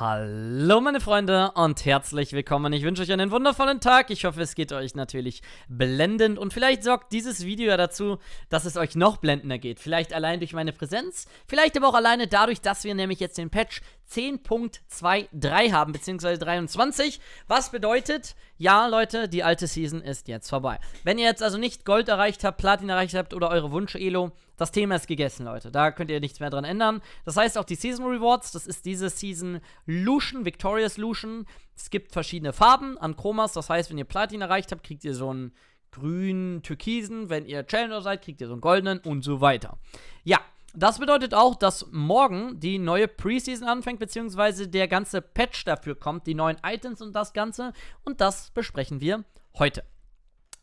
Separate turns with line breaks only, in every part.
Hallo meine Freunde und herzlich willkommen. Ich wünsche euch einen wundervollen Tag. Ich hoffe, es geht euch natürlich blendend und vielleicht sorgt dieses Video ja dazu, dass es euch noch blendender geht. Vielleicht allein durch meine Präsenz, vielleicht aber auch alleine dadurch, dass wir nämlich jetzt den Patch 10.23 haben, beziehungsweise 23. Was bedeutet, ja, Leute, die alte Season ist jetzt vorbei. Wenn ihr jetzt also nicht Gold erreicht habt, Platin erreicht habt oder eure Wunsch-Elo, das Thema ist gegessen, Leute. Da könnt ihr nichts mehr dran ändern. Das heißt auch die Season Rewards, das ist diese Season Lucian, Victorious Lucian. Es gibt verschiedene Farben an Chromas, das heißt, wenn ihr Platin erreicht habt, kriegt ihr so einen grünen Türkisen. Wenn ihr Challenger seid, kriegt ihr so einen goldenen und so weiter. Ja, das bedeutet auch, dass morgen die neue Preseason anfängt, beziehungsweise der ganze Patch dafür kommt, die neuen Items und das Ganze. Und das besprechen wir heute.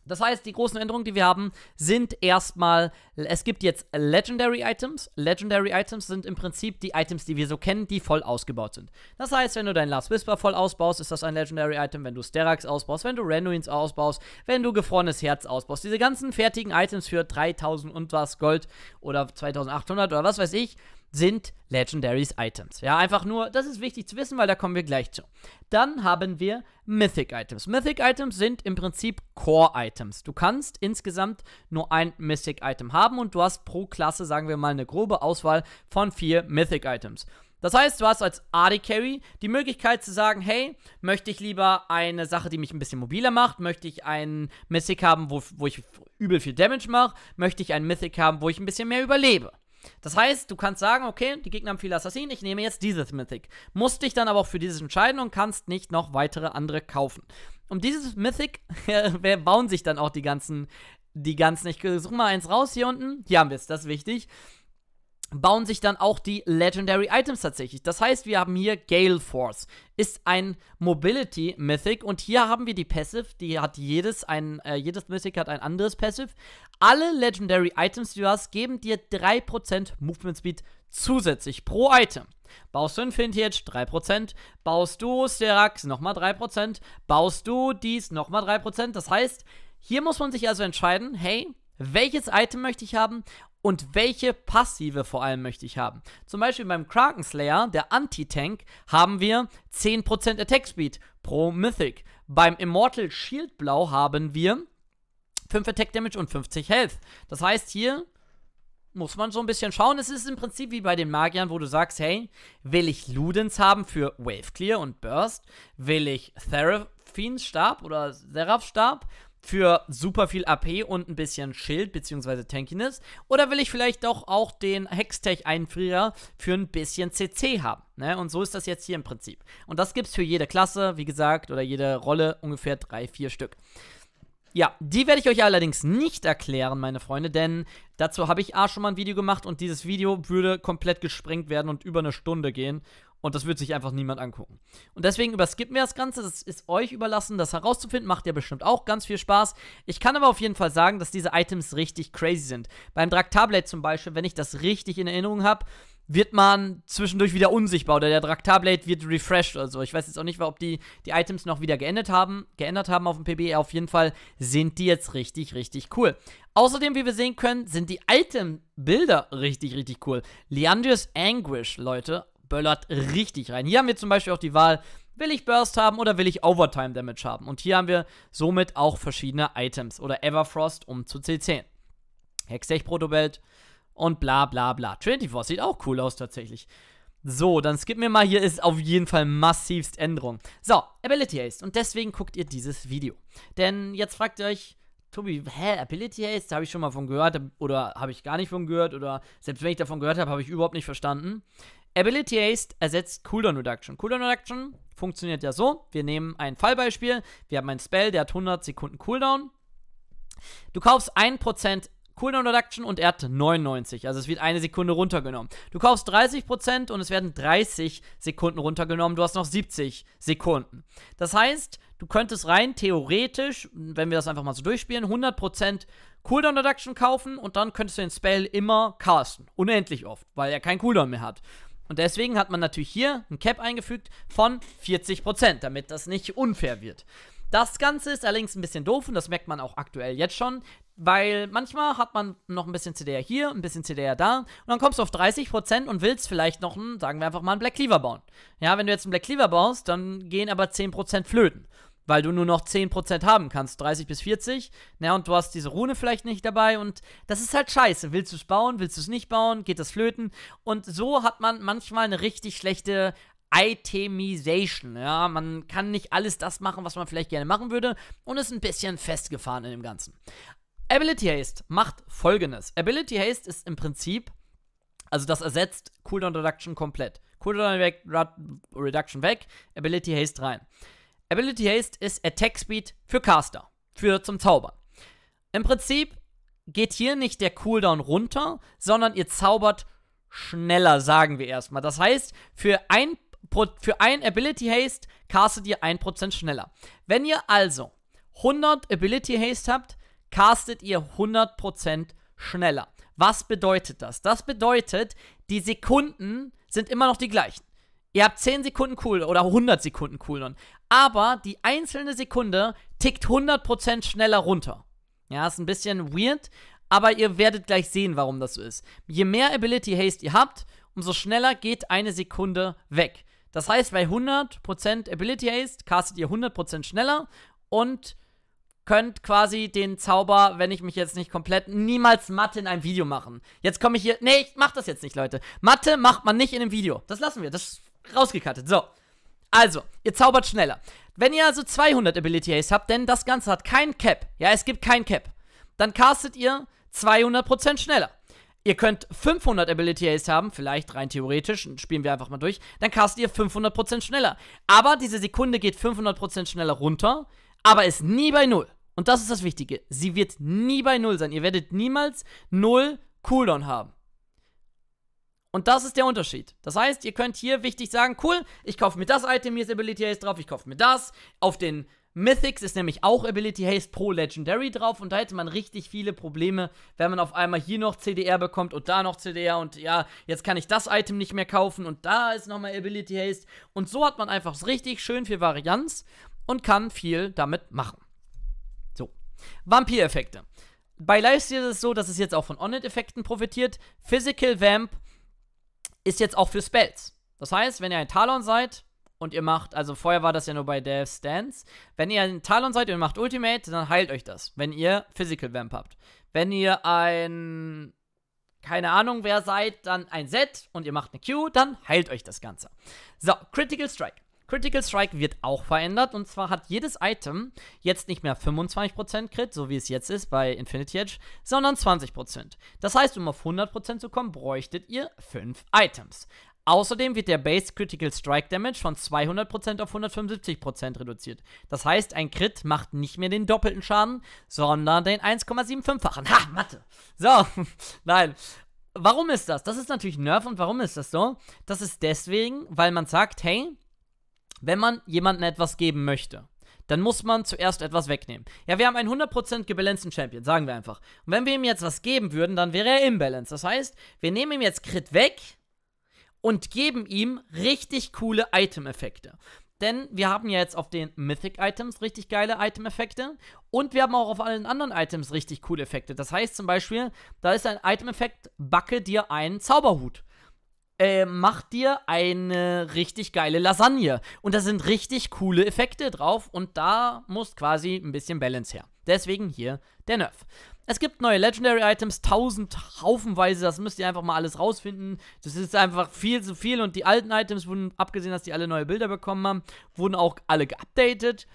Das heißt, die großen Änderungen, die wir haben, sind erstmal, es gibt jetzt Legendary Items. Legendary Items sind im Prinzip die Items, die wir so kennen, die voll ausgebaut sind. Das heißt, wenn du deinen Last Whisper voll ausbaust, ist das ein Legendary Item. Wenn du Sterax ausbaust, wenn du Renuins ausbaust, wenn du gefrorenes Herz ausbaust. Diese ganzen fertigen Items für 3000 und was Gold oder 2800 oder was weiß ich, sind Legendaries Items. Ja, einfach nur, das ist wichtig zu wissen, weil da kommen wir gleich zu. Dann haben wir Mythic Items. Mythic Items sind im Prinzip Core Items. Du kannst insgesamt nur ein Mythic Item haben und du hast pro Klasse, sagen wir mal, eine grobe Auswahl von vier Mythic Items. Das heißt, du hast als AD Carry die Möglichkeit zu sagen, hey, möchte ich lieber eine Sache, die mich ein bisschen mobiler macht, möchte ich einen Mythic haben, wo, wo ich übel viel Damage mache, möchte ich einen Mythic haben, wo ich ein bisschen mehr überlebe. Das heißt, du kannst sagen, okay, die Gegner haben viele Assassinen, ich nehme jetzt dieses Mythic. Musst dich dann aber auch für dieses entscheiden und kannst nicht noch weitere andere kaufen. Um dieses Mythic bauen sich dann auch die ganzen, die ganzen, ich suche mal eins raus hier unten. Hier haben wir es, das ist wichtig bauen sich dann auch die Legendary Items tatsächlich. Das heißt, wir haben hier Gale Force, ist ein Mobility Mythic und hier haben wir die Passive, die hat jedes ein äh, jedes Mythic hat ein anderes Passive. Alle Legendary Items, die du hast, geben dir 3% Movement Speed zusätzlich pro Item. Baust du Infinity Edge 3%, baust du Sterax nochmal 3%, baust du dies nochmal 3%. Das heißt, hier muss man sich also entscheiden, hey, welches Item möchte ich haben und welche Passive vor allem möchte ich haben. Zum Beispiel beim Kraken Slayer, der Anti-Tank, haben wir 10% Attack Speed pro Mythic. Beim Immortal Shield Blau haben wir 5 Attack Damage und 50 Health. Das heißt, hier muss man so ein bisschen schauen. Es ist im Prinzip wie bei den Magiern, wo du sagst, hey, will ich Ludens haben für Wave Clear und Burst? Will ich Theraphins Stab oder Seraph Stab? für super viel AP und ein bisschen Schild bzw. Tankiness? Oder will ich vielleicht doch auch den Hextech-Einfrierer für ein bisschen CC haben? Ne? Und so ist das jetzt hier im Prinzip. Und das gibt es für jede Klasse, wie gesagt, oder jede Rolle ungefähr drei, vier Stück. Ja, die werde ich euch allerdings nicht erklären, meine Freunde, denn dazu habe ich A schon mal ein Video gemacht und dieses Video würde komplett gesprengt werden und über eine Stunde gehen. Und das wird sich einfach niemand angucken. Und deswegen überskippen wir das Ganze. Das ist euch überlassen, das herauszufinden. Macht ja bestimmt auch ganz viel Spaß. Ich kann aber auf jeden Fall sagen, dass diese Items richtig crazy sind. Beim Draktablet zum Beispiel, wenn ich das richtig in Erinnerung habe, wird man zwischendurch wieder unsichtbar oder der Draktarblade wird refreshed oder so. Ich weiß jetzt auch nicht, ob die die Items noch wieder geändert haben, geändert haben auf dem PB. Auf jeden Fall sind die jetzt richtig, richtig cool. Außerdem, wie wir sehen können, sind die alten Bilder richtig, richtig cool. Leandrius Anguish, Leute, böllert richtig rein. Hier haben wir zum Beispiel auch die Wahl, will ich Burst haben oder will ich Overtime Damage haben. Und hier haben wir somit auch verschiedene Items oder Everfrost um zu CC. Hextech Protobelt und bla bla bla. Trinity Force sieht auch cool aus tatsächlich. So, dann skippen wir mal. Hier ist auf jeden Fall massivst Änderung. So, Ability Haste. Und deswegen guckt ihr dieses Video. Denn jetzt fragt ihr euch, Tobi, hä, Ability Haste? Da Habe ich schon mal von gehört oder habe ich gar nicht von gehört oder selbst wenn ich davon gehört habe, habe ich überhaupt nicht verstanden. Ability Haste ersetzt Cooldown Reduction. Cooldown Reduction funktioniert ja so: Wir nehmen ein Fallbeispiel. Wir haben einen Spell, der hat 100 Sekunden Cooldown. Du kaufst 1% Cooldown Reduction und er hat 99. Also es wird eine Sekunde runtergenommen. Du kaufst 30% und es werden 30 Sekunden runtergenommen. Du hast noch 70 Sekunden. Das heißt, du könntest rein theoretisch, wenn wir das einfach mal so durchspielen, 100% Cooldown Reduction kaufen und dann könntest du den Spell immer casten. Unendlich oft, weil er keinen Cooldown mehr hat. Und deswegen hat man natürlich hier ein Cap eingefügt von 40%, damit das nicht unfair wird. Das Ganze ist allerdings ein bisschen doof und das merkt man auch aktuell jetzt schon, weil manchmal hat man noch ein bisschen CDR hier, ein bisschen CDR da und dann kommst du auf 30% und willst vielleicht noch, einen, sagen wir einfach mal, einen Black Cleaver bauen. Ja, wenn du jetzt einen Black Cleaver baust, dann gehen aber 10% flöten weil du nur noch 10% haben kannst, 30 bis 40, ne, und du hast diese Rune vielleicht nicht dabei und das ist halt scheiße. Willst du es bauen, willst du es nicht bauen, geht das flöten und so hat man manchmal eine richtig schlechte Itemization, ja, man kann nicht alles das machen, was man vielleicht gerne machen würde und ist ein bisschen festgefahren in dem Ganzen. Ability Haste macht folgendes. Ability Haste ist im Prinzip, also das ersetzt Cooldown Reduction komplett. Cooldown Reduction weg, Ability Haste rein. Ability Haste ist Attack Speed für Caster, für zum Zaubern. Im Prinzip geht hier nicht der Cooldown runter, sondern ihr zaubert schneller, sagen wir erstmal. Das heißt, für ein, für ein Ability Haste castet ihr 1% schneller. Wenn ihr also 100 Ability Haste habt, castet ihr 100% schneller. Was bedeutet das? Das bedeutet, die Sekunden sind immer noch die gleichen. Ihr habt 10 Sekunden Cooldown oder 100 Sekunden Cooldown. Aber die einzelne Sekunde tickt 100% schneller runter. Ja, ist ein bisschen weird, aber ihr werdet gleich sehen, warum das so ist. Je mehr Ability Haste ihr habt, umso schneller geht eine Sekunde weg. Das heißt, bei 100% Ability Haste castet ihr 100% schneller und könnt quasi den Zauber, wenn ich mich jetzt nicht komplett, niemals Mathe in einem Video machen. Jetzt komme ich hier. Nee, ich mach das jetzt nicht, Leute. Mathe macht man nicht in einem Video. Das lassen wir. Das rausgekattet. So. Also, ihr zaubert schneller. Wenn ihr also 200 Ability Haste habt, denn das Ganze hat kein Cap, ja, es gibt kein Cap, dann castet ihr 200% schneller. Ihr könnt 500 Ability Haste haben, vielleicht rein theoretisch, spielen wir einfach mal durch, dann castet ihr 500% schneller. Aber diese Sekunde geht 500% schneller runter, aber ist nie bei 0. Und das ist das Wichtige, sie wird nie bei 0 sein. Ihr werdet niemals 0 Cooldown haben. Und das ist der Unterschied. Das heißt, ihr könnt hier wichtig sagen, cool, ich kaufe mir das Item, hier ist Ability Haste drauf, ich kaufe mir das. Auf den Mythics ist nämlich auch Ability Haste pro Legendary drauf und da hätte man richtig viele Probleme, wenn man auf einmal hier noch CDR bekommt und da noch CDR und ja, jetzt kann ich das Item nicht mehr kaufen und da ist nochmal Ability Haste. Und so hat man einfach richtig schön viel Varianz und kann viel damit machen. So, Vampir-Effekte. Bei Lifesteal ist es so, dass es jetzt auch von On-Effekten profitiert. Physical Vamp ist jetzt auch für Spells. Das heißt, wenn ihr ein Talon seid und ihr macht, also vorher war das ja nur bei Death Stance, wenn ihr ein Talon seid und macht Ultimate, dann heilt euch das, wenn ihr Physical Vamp habt. Wenn ihr ein, keine Ahnung wer seid, dann ein Set und ihr macht eine Q, dann heilt euch das Ganze. So, Critical Strike. Critical Strike wird auch verändert und zwar hat jedes Item jetzt nicht mehr 25% Crit, so wie es jetzt ist bei Infinity Edge, sondern 20%. Das heißt, um auf 100% zu kommen, bräuchtet ihr 5 Items. Außerdem wird der Base Critical Strike Damage von 200% auf 175% reduziert. Das heißt, ein Crit macht nicht mehr den doppelten Schaden, sondern den 1,75-fachen. Ha, Mathe. So, nein. Warum ist das? Das ist natürlich Nerf und warum ist das so? Das ist deswegen, weil man sagt, hey, wenn man jemandem etwas geben möchte, dann muss man zuerst etwas wegnehmen. Ja, wir haben einen 100% gebalancten Champion, sagen wir einfach. Und wenn wir ihm jetzt was geben würden, dann wäre er imbalanced. Das heißt, wir nehmen ihm jetzt Crit weg und geben ihm richtig coole Item-Effekte. Denn wir haben ja jetzt auf den Mythic-Items richtig geile Item-Effekte. Und wir haben auch auf allen anderen Items richtig coole Effekte. Das heißt zum Beispiel, da ist ein Item-Effekt, backe dir einen Zauberhut äh, mach dir eine richtig geile Lasagne. Und da sind richtig coole Effekte drauf und da muss quasi ein bisschen Balance her. Deswegen hier der Nerf. Es gibt neue Legendary Items, tausend Haufenweise, das müsst ihr einfach mal alles rausfinden. Das ist einfach viel zu viel und die alten Items wurden, abgesehen, dass die alle neue Bilder bekommen haben, wurden auch alle geupdatet.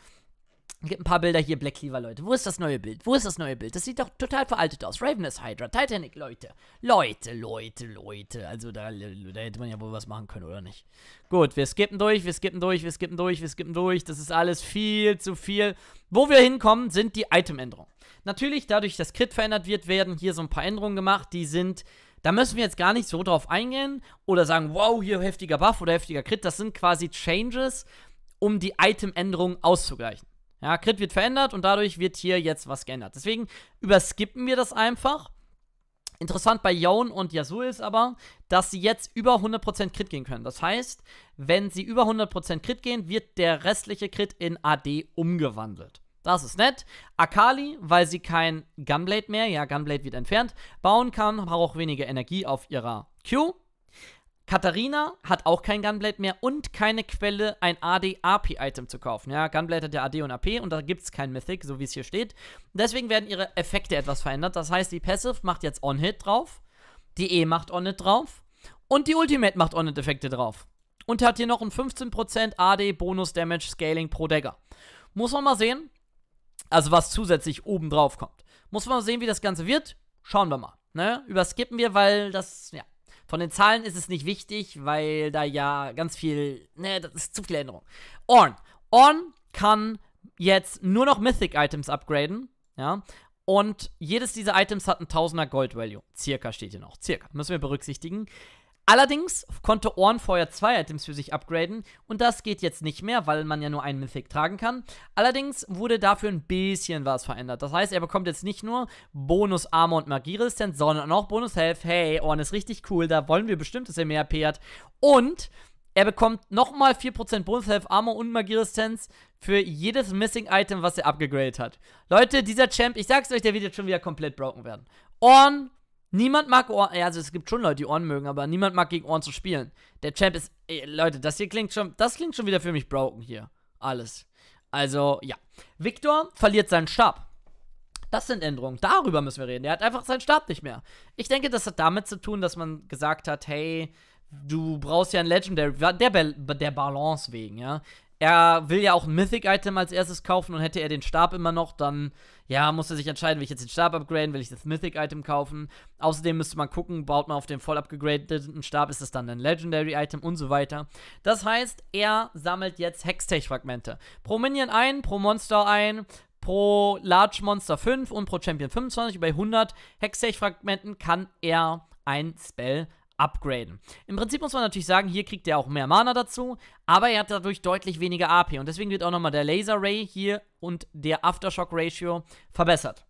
Gibt ein paar Bilder hier, Black Cleaver, Leute. Wo ist das neue Bild? Wo ist das neue Bild? Das sieht doch total veraltet aus. Ravenous Hydra, Titanic, Leute. Leute, Leute, Leute. Also da, da hätte man ja wohl was machen können, oder nicht? Gut, wir skippen durch, wir skippen durch, wir skippen durch, wir skippen durch. Das ist alles viel zu viel. Wo wir hinkommen, sind die Itemänderungen. Natürlich, dadurch, dass Crit verändert wird, werden hier so ein paar Änderungen gemacht. Die sind da müssen wir jetzt gar nicht so drauf eingehen oder sagen, wow, hier heftiger Buff oder heftiger Crit. Das sind quasi Changes, um die Itemänderungen auszugleichen. Ja, Crit wird verändert und dadurch wird hier jetzt was geändert. Deswegen überskippen wir das einfach. Interessant bei Yon und Yasuo ist aber, dass sie jetzt über 100% Crit gehen können. Das heißt, wenn sie über 100% Crit gehen, wird der restliche Crit in AD umgewandelt. Das ist nett. Akali, weil sie kein Gunblade mehr, ja, Gunblade wird entfernt, bauen kann, braucht weniger Energie auf ihrer Q. Katharina hat auch kein Gunblade mehr und keine Quelle, ein AD-AP-Item zu kaufen. Ja, Gunblade hat ja AD und AP und da gibt es kein Mythic, so wie es hier steht. Deswegen werden ihre Effekte etwas verändert. Das heißt, die Passive macht jetzt On-Hit drauf, die E macht On-Hit drauf und die Ultimate macht On-Hit-Effekte drauf. Und hat hier noch einen 15% AD-Bonus-Damage-Scaling pro Dagger. Muss man mal sehen, also was zusätzlich oben drauf kommt. Muss man mal sehen, wie das Ganze wird. Schauen wir mal. Ne? Überskippen wir, weil das, ja, von den Zahlen ist es nicht wichtig, weil da ja ganz viel. Ne, das ist zu viel Änderung. Orn. Orn kann jetzt nur noch Mythic Items upgraden. Ja. Und jedes dieser Items hat ein 1000er Gold Value. Circa steht hier noch. Circa. Müssen wir berücksichtigen. Allerdings konnte Ohrenfeuer zwei Items für sich upgraden und das geht jetzt nicht mehr, weil man ja nur einen Mythic tragen kann. Allerdings wurde dafür ein bisschen was verändert. Das heißt, er bekommt jetzt nicht nur Bonus Armor und Magieresistenz, sondern auch Bonus Health. Hey, Ohren ist richtig cool, da wollen wir bestimmt, dass er mehr AP hat. Und er bekommt nochmal 4% Bonus Health, Armor und Magieresistenz für jedes Missing Item, was er abgegradet hat. Leute, dieser Champ, ich sag's euch, der wird jetzt schon wieder komplett broken werden. Orn Niemand mag Ohren, also es gibt schon Leute, die Ohren mögen, aber niemand mag gegen Ohren zu spielen. Der Champ ist, ey, Leute, das hier klingt schon, das klingt schon wieder für mich broken hier. Alles. Also, ja. Victor verliert seinen Stab. Das sind Änderungen. Darüber müssen wir reden. Er hat einfach seinen Stab nicht mehr. Ich denke, das hat damit zu tun, dass man gesagt hat, hey, du brauchst ja ein Legendary, der, der Balance wegen, ja. Er will ja auch ein Mythic-Item als erstes kaufen und hätte er den Stab immer noch, dann, ja, muss er sich entscheiden, will ich jetzt den Stab upgraden, will ich das Mythic-Item kaufen. Außerdem müsste man gucken, baut man auf dem voll abgegradeten Stab, ist das dann ein Legendary-Item und so weiter. Das heißt, er sammelt jetzt Hextech-Fragmente. Pro Minion ein, pro Monster ein, pro Large Monster 5 und pro Champion 25. Bei 100 Hextech-Fragmenten kann er ein Spell upgraden. Im Prinzip muss man natürlich sagen, hier kriegt er auch mehr Mana dazu, aber er hat dadurch deutlich weniger AP und deswegen wird auch nochmal der Laser Ray hier und der Aftershock Ratio verbessert.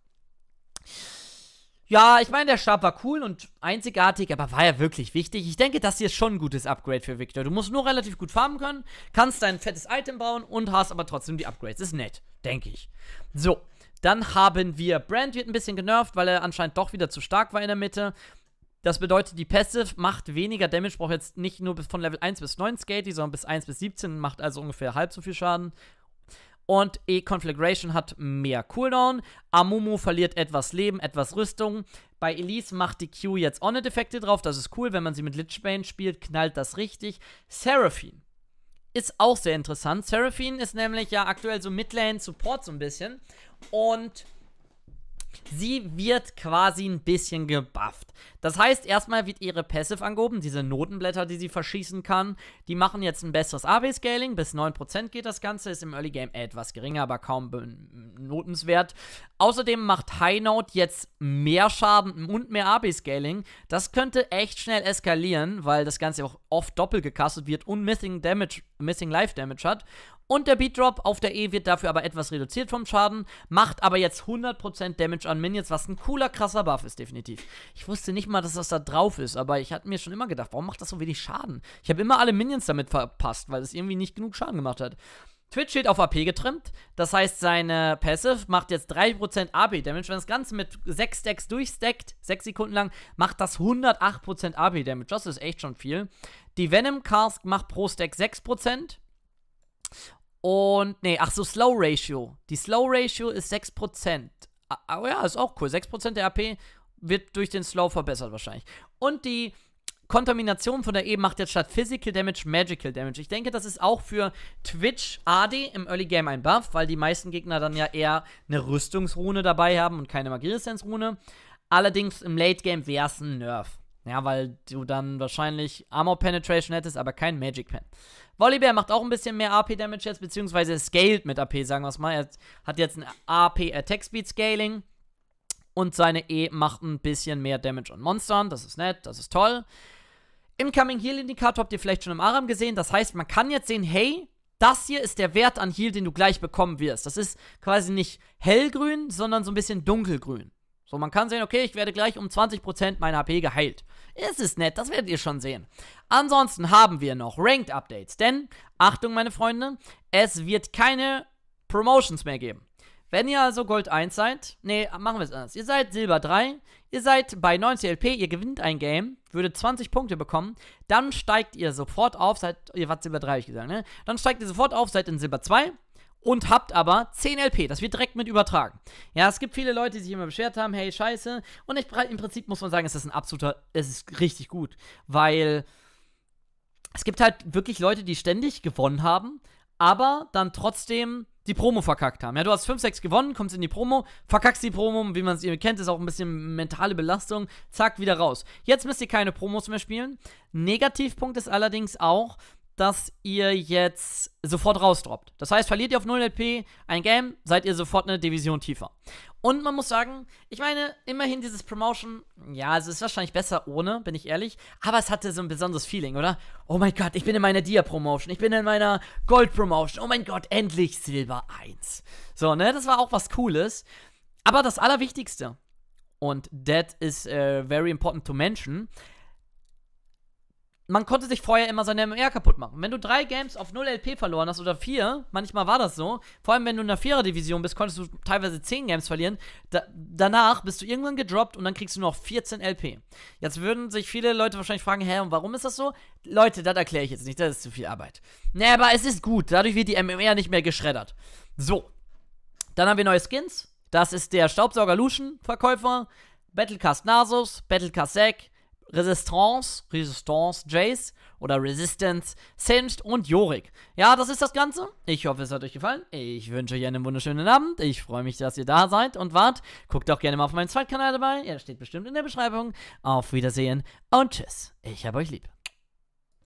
Ja, ich meine, der Stab war cool und einzigartig, aber war ja wirklich wichtig. Ich denke, das hier ist schon ein gutes Upgrade für Victor. Du musst nur relativ gut farmen können, kannst dein fettes Item bauen und hast aber trotzdem die Upgrades. Ist nett, denke ich. So, dann haben wir Brand wird ein bisschen genervt, weil er anscheinend doch wieder zu stark war in der Mitte. Das bedeutet, die Passive macht weniger Damage, braucht jetzt nicht nur von Level 1 bis 9 Skatey, sondern bis 1 bis 17, macht also ungefähr halb so viel Schaden. Und E-Conflagration hat mehr Cooldown. Amumu verliert etwas Leben, etwas Rüstung. Bei Elise macht die Q jetzt On-Effekte drauf. Das ist cool, wenn man sie mit Lichbane spielt, knallt das richtig. Seraphine ist auch sehr interessant. Seraphine ist nämlich ja aktuell so Midlane-Support so ein bisschen. Und Sie wird quasi ein bisschen gebufft. Das heißt, erstmal wird ihre Passive angehoben, diese Notenblätter, die sie verschießen kann. Die machen jetzt ein besseres AB-Scaling, bis 9% geht das Ganze, ist im Early Game etwas geringer, aber kaum notenswert. Außerdem macht High Note jetzt mehr Schaden und mehr AB-Scaling. Das könnte echt schnell eskalieren, weil das Ganze auch oft doppelt gekastet wird und Missing Damage Missing Life Damage hat. Und der Beat Drop auf der E wird dafür aber etwas reduziert vom Schaden, macht aber jetzt 100% Damage an Minions, was ein cooler, krasser Buff ist, definitiv. Ich wusste nicht mal, dass das da drauf ist, aber ich hatte mir schon immer gedacht, warum macht das so wenig Schaden? Ich habe immer alle Minions damit verpasst, weil es irgendwie nicht genug Schaden gemacht hat. Twitch Shield auf AP getrimmt. Das heißt, seine Passive macht jetzt 3% AP-Damage. Wenn das Ganze mit 6 Stacks durchstackt, 6 Sekunden lang, macht das 108% AP-Damage. Das ist echt schon viel. Die Venom Cask macht pro Stack 6%. Und, nee, ach so, Slow Ratio. Die Slow Ratio ist 6%. Ah, aber ja, ist auch cool. 6% der AP wird durch den Slow verbessert wahrscheinlich. Und die Kontamination von der E macht jetzt statt Physical Damage Magical Damage. Ich denke, das ist auch für Twitch AD im Early Game ein Buff, weil die meisten Gegner dann ja eher eine Rüstungsrune dabei haben und keine Magieressenz-Rune. Allerdings im Late Game wäre es ein Nerf. Ja, weil du dann wahrscheinlich Armor Penetration hättest, aber kein Magic Pen. Volleybear macht auch ein bisschen mehr AP Damage jetzt, beziehungsweise scaled mit AP, sagen wir es mal. Er hat jetzt ein AP Attack Speed Scaling und seine E macht ein bisschen mehr Damage an Monstern. Das ist nett, das ist toll. Incoming Heal Indikator habt ihr vielleicht schon im Aram gesehen. Das heißt, man kann jetzt sehen, hey, das hier ist der Wert an Heal, den du gleich bekommen wirst. Das ist quasi nicht hellgrün, sondern so ein bisschen dunkelgrün. So, man kann sehen, okay, ich werde gleich um 20% meiner HP geheilt. Es ist nett, das werdet ihr schon sehen. Ansonsten haben wir noch Ranked Updates, denn, Achtung meine Freunde, es wird keine Promotions mehr geben. Wenn ihr also Gold 1 seid, nee, machen wir es anders. Ihr seid Silber 3, Ihr seid bei 90 LP, ihr gewinnt ein Game, würdet 20 Punkte bekommen, dann steigt ihr sofort auf, seid, ihr wart Silber 3, hab ich gesagt, ne? Dann steigt ihr sofort auf, seid in Silber 2 und habt aber 10 LP. Das wird direkt mit übertragen. Ja, es gibt viele Leute, die sich immer beschwert haben, hey, scheiße. Und ich, im Prinzip muss man sagen, es ist ein absoluter, es ist richtig gut, weil es gibt halt wirklich Leute, die ständig gewonnen haben, aber dann trotzdem die Promo verkackt haben. Ja, du hast 5-6 gewonnen, kommst in die Promo, verkackst die Promo, wie man es eben kennt, ist auch ein bisschen mentale Belastung, zack, wieder raus. Jetzt müsst ihr keine Promos mehr spielen. Negativpunkt ist allerdings auch, dass ihr jetzt sofort rausdroppt. Das heißt, verliert ihr auf 0 LP ein Game, seid ihr sofort eine Division tiefer. Und man muss sagen, ich meine, immerhin dieses Promotion, ja, es ist wahrscheinlich besser ohne, bin ich ehrlich, aber es hatte so ein besonderes Feeling, oder? Oh mein Gott, ich bin in meiner Dia-Promotion, ich bin in meiner Gold-Promotion, oh mein Gott, endlich Silber 1. So, ne, das war auch was Cooles. Aber das Allerwichtigste, und that is uh, very important to mention, man konnte sich vorher immer seine MMR kaputt machen. Wenn du drei Games auf 0 LP verloren hast oder vier, manchmal war das so, vor allem wenn du in der Vierer-Division bist, konntest du teilweise zehn Games verlieren. Da, danach bist du irgendwann gedroppt und dann kriegst du noch 14 LP. Jetzt würden sich viele Leute wahrscheinlich fragen, hä, und warum ist das so? Leute, das erkläre ich jetzt nicht, das ist zu viel Arbeit. Nee, aber es ist gut, dadurch wird die MMR nicht mehr geschreddert. So, dann haben wir neue Skins. Das ist der Staubsauger Lucian Verkäufer, Battlecast Nasus, Battlecast Zack, Resistance, Resistance, Jace oder Resistance, Singed und Jorik. Ja, das ist das Ganze. Ich hoffe, es hat euch gefallen. Ich wünsche euch einen wunderschönen Abend. Ich freue mich, dass ihr da seid und wart. Guckt auch gerne mal auf meinen Zweitkanal dabei. Er steht bestimmt in der Beschreibung. Auf Wiedersehen und tschüss. Ich habe euch lieb.